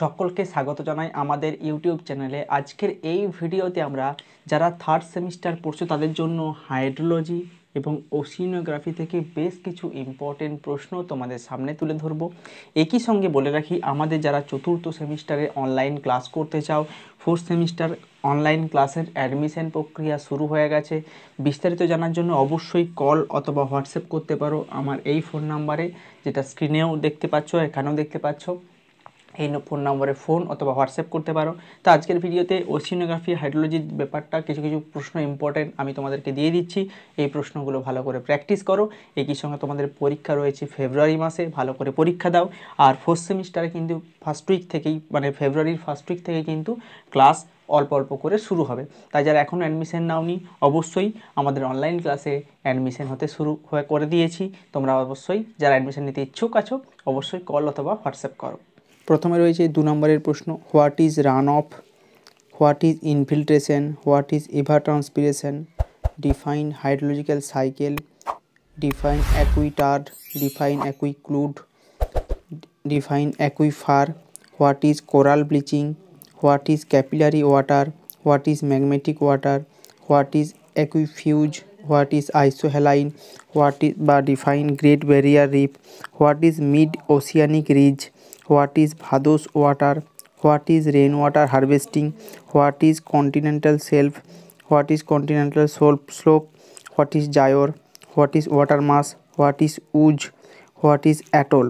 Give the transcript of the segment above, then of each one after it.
সকলকে স্বাগত জানাই আমাদের ইউটিউব চ্যানেলে আজকের এই ভিডিওতে আমরা যারা থার্ড সেমিস্টার পড়ছো তাদের জন্য হাইড্রোলজি এবং ওসিনোগ্রাফি থেকে বেশ কিছু ইম্পর্টেন্ট প্রশ্ন তোমাদের সামনে তুলে ধরবো একই সঙ্গে বলে রাখি আমাদের যারা চতুর্থ সেমিস্টারে অনলাইন ক্লাস করতে চাও ফোর্থ সেমিস্টার অনলাইন ক্লাসের অ্যাডমিশন প্রক্রিয়া শুরু হয়ে গেছে বিস্তারিত জানার জন্য অবশ্যই কল অথবা হোয়াটসঅ্যাপ করতে পারো আমার এই ফোন নাম্বারে যেটা স্ক্রিনেও দেখতে পাচ্ছ এখানেও দেখতে পাচ্ছ এই ফোন নম্বরে ফোন অথবা হোয়াটসঅ্যাপ করতে পারো তো আজকের ভিডিওতে ওসিনোগ্রাফি হাইড্রোলজির ব্যাপারটা কিছু কিছু প্রশ্ন ইম্পর্টেন্ট আমি তোমাদেরকে দিয়ে দিচ্ছি এই প্রশ্নগুলো ভালো করে প্র্যাকটিস করো একই সঙ্গে তোমাদের পরীক্ষা রয়েছে ফেব্রুয়ারি মাসে ভালো করে পরীক্ষা দাও আর ফোর্থ সেমিস্টারে কিন্তু ফার্স্ট উইক থেকেই মানে ফেব্রুয়ারির ফার্স্ট উইক থেকে কিন্তু ক্লাস অল্প অল্প করে শুরু হবে তাই যারা এখনও অ্যাডমিশন নাওনি অবশ্যই আমাদের অনলাইন ক্লাসে অ্যাডমিশন হতে শুরু হয়ে করে দিয়েছি তোমরা অবশ্যই যারা অ্যাডমিশন নিতে ইচ্ছুক আছো অবশ্যই কল অথবা হোয়াটসঅ্যাপ করো প্রথমে রয়েছে দু নম্বরের প্রশ্ন what is run off what is infiltration what is evapotranspiration define hydrological cycle define aquitard define aquiclude define aquifer what is coral bleaching what is capillary water what is magmatic water what is aquifuge what is isohaline what is বা define great barrier reef what is mid oceanic ridge what is vadose water what is rain water harvesting what is continental shelf what is continental সোল্প slope what is gyre what is water mass what is ooze what is atoll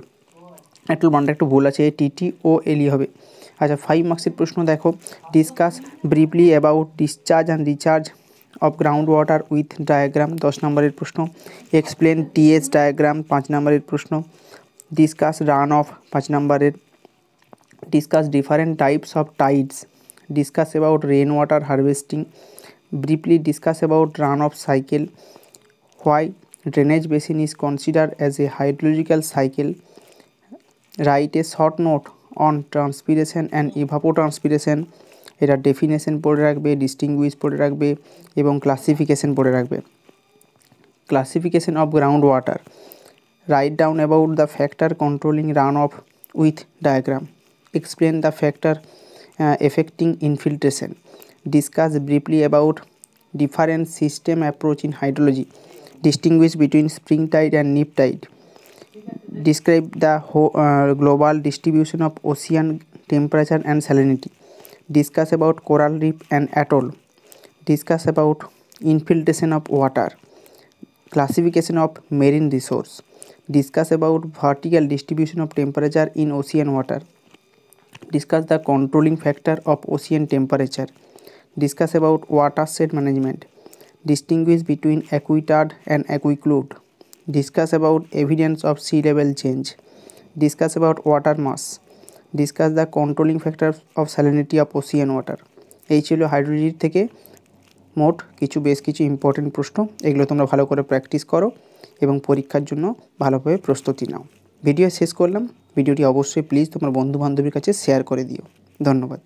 atoll মানটা একটু ভুল আছে TT ও এলি হবে আচ্ছা five মার্কসের প্রশ্ন দেখো discuss briefly about discharge and recharge of ground water with diagram দশ নম্বরের প্রশ্ন এক্সপ্লেন টিএস ডায়াগ্রাম পাঁচ নম্বরের প্রশ্ন ডিসকাস রান অফ পাঁচ নম্বরের discuss different types of tides discuss about rain water harvesting briefly discuss about run off cycle why basin is consider as a hydrological cycle write a short note on transpiration and evapotranspiration এটা definition পড়ে রাখবে distinguish পড়ে রাখবে এবং classification পড়ে রাখবে classification of ground water Write down about the factor controlling runoff with diagram. Explain the factor uh, affecting infiltration. Discuss briefly about different system approach in hydrology. Distinguish between spring tide and nip tide. Describe the uh, global distribution of ocean temperature and salinity. Discuss about coral reef and atoll. Discuss about infiltration of water. Classification of marine resource. discuss about vertical distribution of temperature in ocean water discuss the controlling factor of ocean temperature discuss about watershed management distinguish between aquitard and aquiclude discuss about evidence of sea level change discuss about water mass discuss the controlling factor of salinity of ocean water এই ছিল হাইড্রোলজির থেকে মোট কিছু বেশ কিছু important প্রশ্ন এগুলো তোমরা ভালো করে প্র্যাকটিস করো এবং পরীক্ষার জন্য ভালোভাবে প্রস্তুতি নাও ভিডিও শেষ করলাম ভিডিওটি অবশ্যই প্লিজ তোমার বন্ধু বান্ধবীর কাছে শেয়ার করে দিও ধন্যবাদ